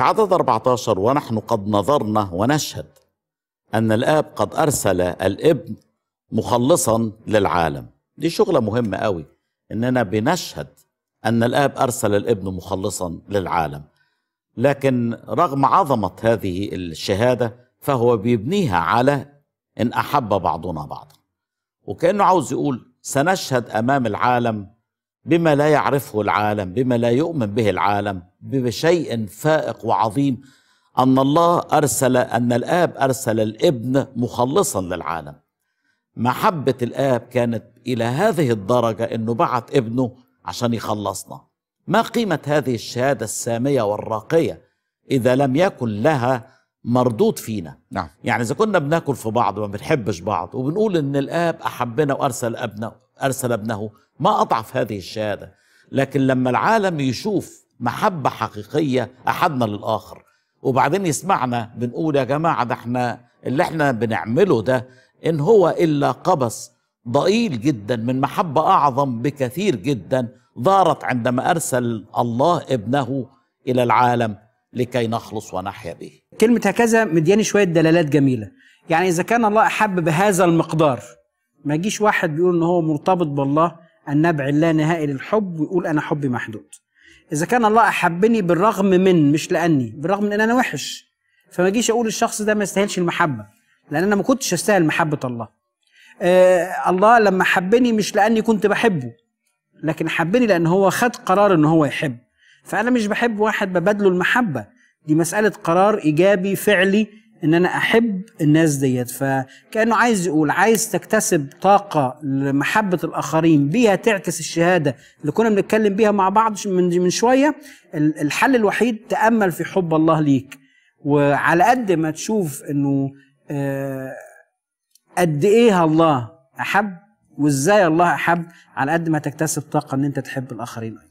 في عدد 14 ونحن قد نظرنا ونشهد أن الآب قد أرسل الابن مخلصا للعالم دي شغلة مهمة قوي إننا بنشهد أن الآب أرسل الابن مخلصا للعالم لكن رغم عظمة هذه الشهادة فهو بيبنيها على إن أحب بعضنا بعضا وكأنه عاوز يقول سنشهد أمام العالم بما لا يعرفه العالم بما لا يؤمن به العالم بشيء فائق وعظيم ان الله ارسل ان الاب ارسل الابن مخلصا للعالم محبه الاب كانت الى هذه الدرجه انه بعت ابنه عشان يخلصنا ما قيمه هذه الشهاده الساميه والراقيه اذا لم يكن لها مردود فينا نعم. يعني اذا كنا بناكل في بعض وما بنحبش بعض وبنقول ان الاب احبنا وارسل ابنه أرسل ابنه ما أضعف هذه الشهادة لكن لما العالم يشوف محبة حقيقية أحدنا للآخر وبعدين يسمعنا بنقول يا جماعة ده احنا اللي احنا بنعمله ده إن هو إلا قبس ضئيل جدا من محبة أعظم بكثير جدا ظهرت عندما أرسل الله ابنه إلى العالم لكي نخلص ونحيا به كلمة هكذا مدياني شوية دلالات جميلة يعني إذا كان الله أحب بهذا المقدار ما يجيش واحد بيقول ان هو مرتبط بالله النبع اللا نهائي للحب ويقول انا حبي محدود اذا كان الله احبني بالرغم من مش لاني بالرغم من ان انا وحش فما اجيش اقول الشخص ده ما يستاهلش المحبه لان انا ما كنتش استاهل محبه الله آه الله لما حبني مش لاني كنت بحبه لكن حبني لان هو خد قرار ان هو يحب فانا مش بحب واحد ببادله المحبه دي مساله قرار ايجابي فعلي ان انا احب الناس ديت فكانه عايز يقول عايز تكتسب طاقه لمحبه الاخرين بيها تعكس الشهاده اللي كنا بنتكلم بيها مع بعض من من شويه الحل الوحيد تامل في حب الله ليك وعلى قد ما تشوف انه آه، قد ايه الله احب وازاي الله احب على قد ما تكتسب طاقه ان انت تحب الاخرين